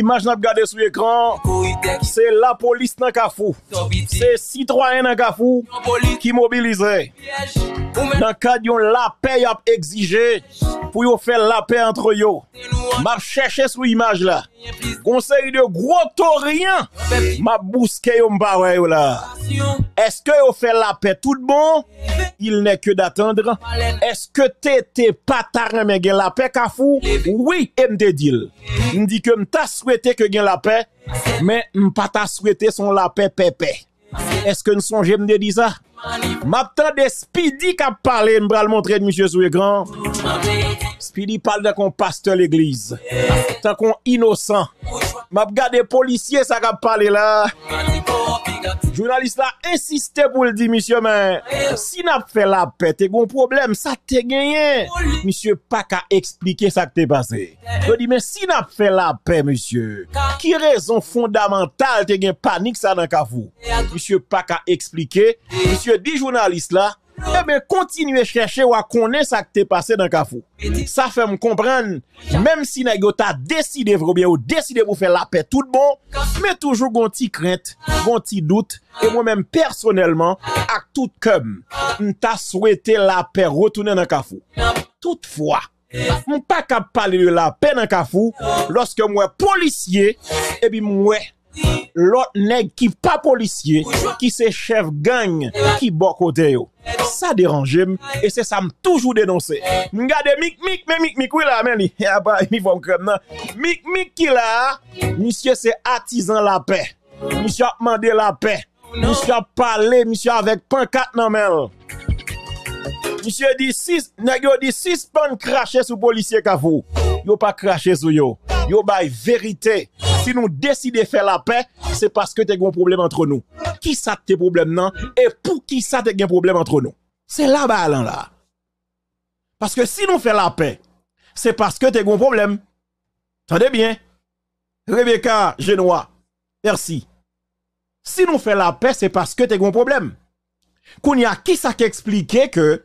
Image n'a pas gardé sur l'écran. C'est la police dans Kafou. C'est citoyen dans Kafou qui mobilisait. Dans le cadre la paix a exigé pour faire la paix entre eux. Ma cherché sur image là. Conseil de gros taurien. Ma bousqué là. Est-ce que vous fait la paix tout bon? il n'est que d'attendre. Est-ce que t'étais pas mais gain la paix kafou? Oui, et Deal. dit. dit que m'ta souhaité que gain la paix, mais pas t'a souhaité son la paix pépé. Est-ce que nous songe' me dit ça? M'attend de Speedy qui a parlé, le montrer de monsieur sous Speedy parle de qu'on pasteur l'église. Tant qu'on innocent. M'a des policier ça qui parlé là. Journaliste là insisté pour le dire, monsieur, mais si n'a fait la paix, t'es un problème, ça t'es gagné. Monsieur, pas qu'à expliquer ça que t'es passé. Eh. Je dis, mais si n'a fait la paix, monsieur, quelle raison fondamentale t'es gagné panique ça dans le eh, Monsieur, pas qu'à expliquer. Monsieur, dit journaliste là, eh bien, continuez à chercher ou à connaître ce qui t'est passé dans Kafou. Ça fait me comprendre, même si vous avez décidé ou bien ou décidé pour faire la paix tout bon, mais toujours un petit crainte, un petit doute, et moi-même personnellement, à tout comme, t'a souhaité la paix retourner dans Kafou. Toutefois, je pas capable parler de la paix dans Kafou lorsque moi policier, et puis moi, l'autre nègre qui pas policier, qui ses chef gang, qui bon côté yo ça dérange et c'est ça m'a toujours dénoncé. M'gade mic mic mais mic mic oui là mais ah, bah, il a pas uniforme crème non. Mic mic qui là, monsieur c'est artisan la paix. Monsieur a demandé la paix. Monsieur a parlé, monsieur avec pancarte nan mel. Monsieur dit six... nego dit six, pan cracher sur policier kavou. Yo pas cracher sur yo. Yo bay vérité. Si nous décidons de faire la paix, c'est parce que t'es un problème entre nous. Qui ça t'es problème non et pour qui ça t'es un problème entre nous? C'est là bas là. Parce que si nous faisons la paix, c'est parce que tu as un problème. Tendez bien. Rebecca Genoa, merci. Si nous faisons la paix, c'est parce que tu as un problème. Kounia, qui ça qui que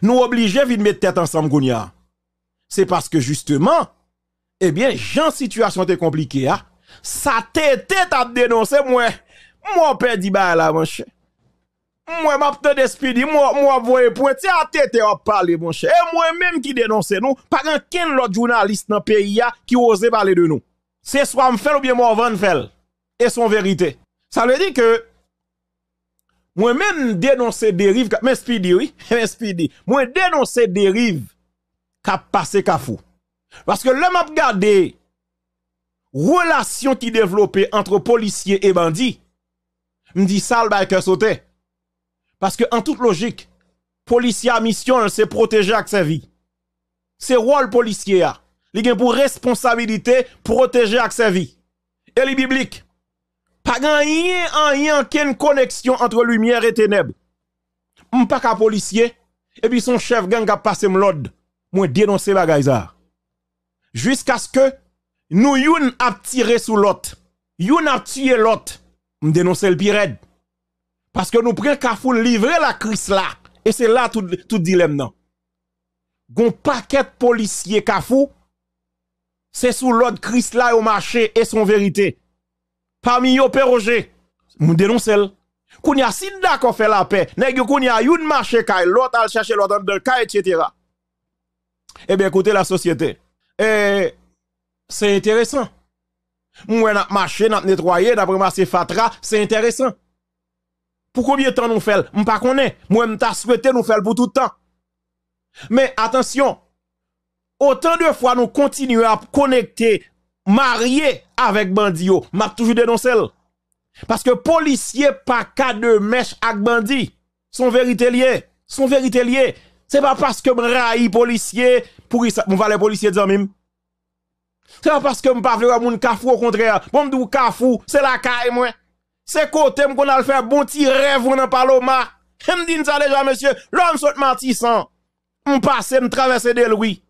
nous obligés de mettre tête ensemble, Kounia? C'est parce que justement, eh bien, j'en situation est compliquée, Ça hein. Ça t'était à dénoncer, moi. Mon père dit, bah là, mon moi, m'apte e, e de speedy, moi, moi, voye pointe à tête à parler, mon cher. Et moi-même qui dénonce nous, Par un quel autre journaliste dans le pays qui ose parler de nous. C'est soit me ou bien moi, vendre Et son vérité. Ça veut dire que, moi-même dénonce dérive, mais speedy, oui, mais speedy. Moi dérives dérive, qu'a passé fou. Parce que le map regardé, relation qui développée entre policiers et bandits, me dit ça le bail sauté. Parce que, en toute logique, policier à mission, hein, c'est protéger avec sa vie. C'est rôle policier. Hein. Il a pour responsabilité protéger avec sa vie. Et les biblique. Pas rien, rien, qu'une connexion entre lumière et ténèbres. pas qu'un policier, et puis son chef gang a passé m'lod. Moi dénoncer la ça. Jusqu'à ce que nous yon a tiré sous l'autre. Nous a tué l'autre. M'dénoncer le pirate. Parce que nous prenons Kafou livrer la crise là. Et c'est là tout, tout dilemme non. Gon paquet policier Kafou c'est sous l'autre crise là au marché et son vérité. Parmi eux, Péroger, nous dénonçons. Qu'on y a si d'accord fait la paix, nèg qu'on y a une marché kay, l'autre al chercher l'autre dans le etc. Eh bien, écoutez la société. Eh, c'est intéressant. nous ap mache, ap nettoyer, d'après ma c'est fatra, c'est intéressant. Pour combien de temps nous faisons Je ne sais pas. Moi, je souhaité nous faire pour tout le temps. Mais attention, autant de fois nous continuons à connecter, marier avec bandio, m'a toujours dénoncé. Parce que policiers pas cas de mèche avec bandi sont vérité sont vérité C'est pas parce que m'raille policier pour ça, on va les policiers C'est pas parce que parle de mon cafou au contraire. Bon m'dou kafou, c'est la caille moi c'est côté qu'on a fait bon petit rêve on paloma. Je dis ça déjà monsieur, l'homme saute martissant. On passe me traverser de lui.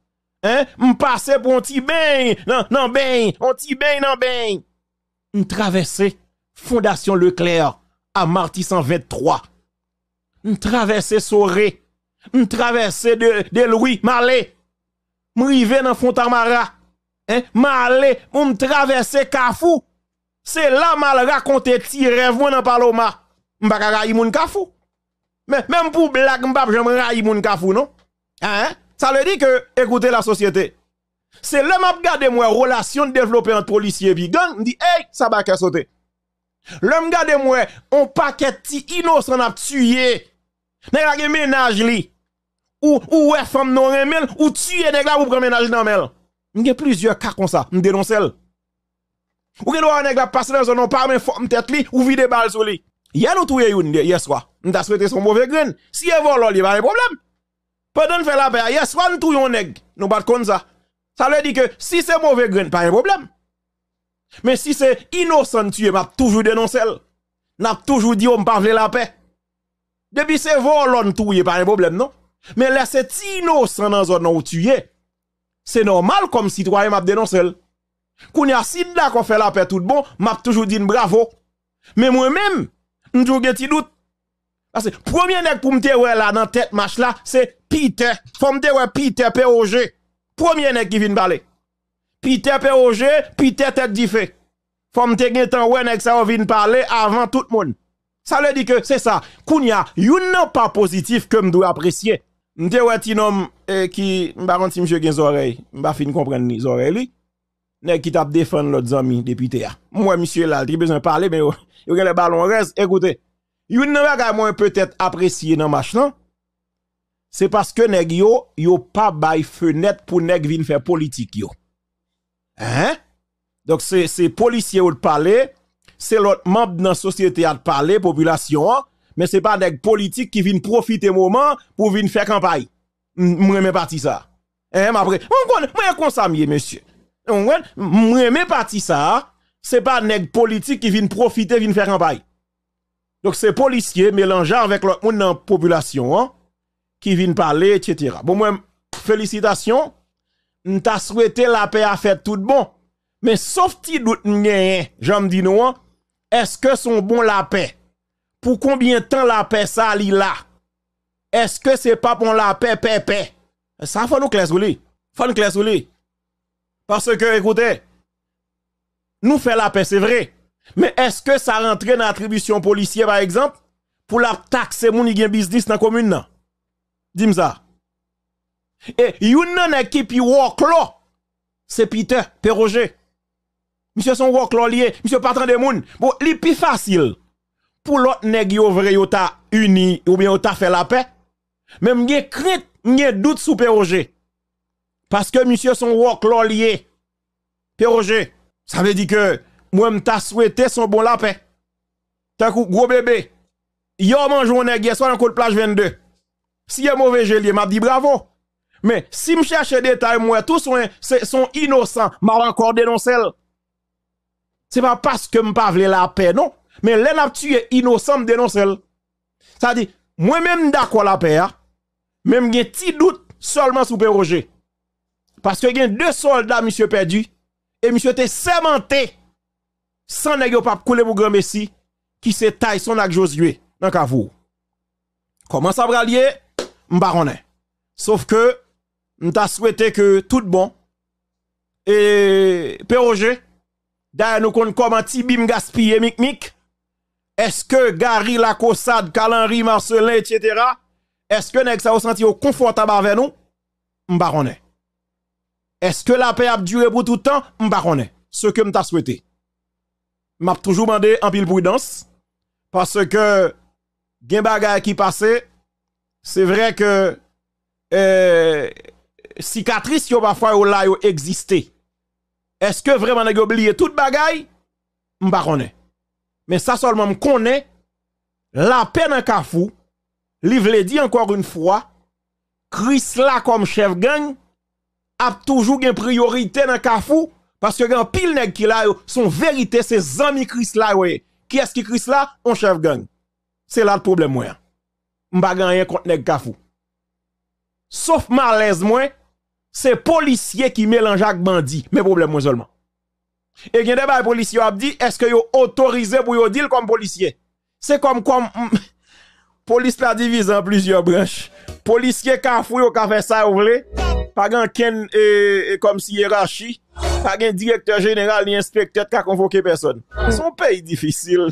Hein, on passe pour un petit bain, non non bain, un petit bain non bain. On traverser fondation Leclerc à martissant 23. On traverser Soré. On traverser de, de Louis Malé. On dans Fontamara. Hein, Malé, on traverser Cafou. C'est là mal raconté ti rêve dans paloma. M'pa ka rayi moun kafou. Mais même pour blague m'pa j'aime railler moun kafou non. Hein? Ça veut dire que écoutez la société. C'est là m'a gade moi relation développée entre policiers et gang, m'di, dit hey, ça va qu'à sauter. L'homme garde moi on paquet ti innocent a tué. Nèg la ménage li. Ou ou femme non remel ou tuer nèg la ou prend ménage dans mel. M'ge plusieurs cas comme ça, m'dénonce elle. Ou gen un nèg la passe dans zone pas men forme tête li ou vide balle sur lui. Hier nous trouvé une hier soir. M'ta a souhaité son mauvais grain. Si elle vole, il pas de problème. Pendant faire la paix, hier soir nous trouvé un nèg. Nous pas comme ça. Ça veut dire que si c'est mauvais grain, pas de problème. Mais si c'est innocent tué, m'a toujours dénoncé. N'a toujours dit on pas la paix. Depuis c'est volon touye, pas de problème non. Mais là c'est innocent dans zone où tué. C'est normal comme citoyen m'a dénoncé. Kounya si a si fait la paix tout bon, m'a toujours dit bravo. Mais moi-même, m'jou gen ti doute. Parce que premier nèg pour m'te ouais là dans tête match là, c'est Peter. Faut te ouais Peter POG. Premier nèg qui vient parler. Peter POG, Peter tête difé fait. Faut m'te gen temps ouais nèg ça vient parler avant tout le monde. Ça veut dit que c'est ça. Kounia, yon nan pas positif que m'dou apprécier. M'te ouais ti nom eh, qui m'a si m'jou gen oreille, m'ba fin comprendre ni oreille ne qui t'a défendre l'autre ami député Moi monsieur là, il besoin parler mais yo le ballon reste écoutez. Une je moi peut-être apprécié dans match C'est parce que nèg yo yo pas bay fenêtre pour nèg vinn faire politique Hein? Donc c'est c'est policier ou de parler, c'est l'autre membre dans la société à parler population mais c'est pas nèg politique qui viennent profiter moment pour venir faire campagne. Moi même parti ça. Hein après, moi comme ça monsieur voit, mais parti ça, c'est pas nèg politique qui vient profiter, vient faire un bail Donc c'est policiers mélangés avec l'autre monde population hein, qui viennent parler, etc. Bon, moi, félicitations. M'ta souhaité la paix à faire tout bon. Mais sauf si doute m'gagne, j'en dis non, hein. est-ce que son bon la paix? Pour combien de temps la paix ça là? Est-ce que c'est pas bon la paix, paix, paix? Ça, faut nous clair faut nous clair parce que, écoutez, nous faisons la paix, c'est vrai. Mais est-ce que ça rentre dans l'attribution policière, par exemple, pour la taxer mon business dans la commune? Dis-moi ça. Et une équipe qui work c'est Peter Perroger. Monsieur son work lié, monsieur patron de moun. Bon, li plus facile pour l'autre nèg yo vrai yo ta uni ou bien yo ta fait la paix. Mais m'gen crainte, m'gen doute sous Perroger. Parce que monsieur son workload lié. Roger, ça veut dire que moi m'ta souhaité son bon la paix. T'as gros bébé. Yo mange on soit soir coup côte plage 22. Si y a mauvais gelier, m'a dit bravo. Mais si me cherche détail moi tous sont sont innocents, m'a encore dénoncé. C'est pas parce que me pas la paix non, mais les a tué innocent me dénoncé. Ça dit moi même d'accord la paix, hein. même un petit doute seulement sous Roger. Parce que y a deux soldats, monsieur perdu, et monsieur te sémenté sans ne pas coulé mon grand Messie, qui se taille son avec Josué à vous. Comment ça va lier M'baronnet. Sauf que, m'ta souhaité que tout bon, et POG, d'ailleurs nous comme comment Tibim gaspiller mic mic. Est-ce que Gary Lacossade, Calenry, Marcelin, etc., est-ce que nèg ça senti confortable avec nous? M'baronnet. Est-ce que la paix a duré pour tout le temps Je ne Ce que je souhaité. Je toujours demandé en pile prudence. Parce que, des choses qui passait, c'est vrai que, euh, cicatrices parfois yo Est-ce que vraiment a oublié toute bagaille M'pa connais. Mais ça seulement me connaît la peine n'a pas fou. Livle dit encore une fois, Chris là comme chef gang, a toujours une priorité dans Kafou parce que grand pile nèg qui là son vérité ses amis Chris là Qui est-ce qui Chris là on chef gang. C'est là le problème moi. pas rien contre nèg Kafou. Sauf malaise moi, c'est policier qui mélange avec bandit, mais problème moi seulement. Et gen débat policier a dit est-ce que yo autorisé pour yo dire comme policier C'est comme comme police la divise en plusieurs branches. Policier Kafou yo ka fait ça vous voulez Fagan ken e, e kom si hirachi, fagan direktor jeneral ni inspektor ka konvoke person. Son pey di fisyl.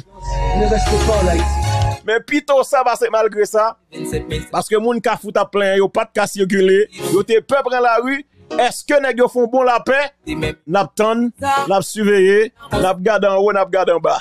Men pito sa basen mal kre sa, baske moun ka foute a plan, yo pat ka sirkule, yo te pe pren la ru, eske nek yo fon bon la pen? Nap ton, nap suveyen, nap gadan ou, nap gadan ba.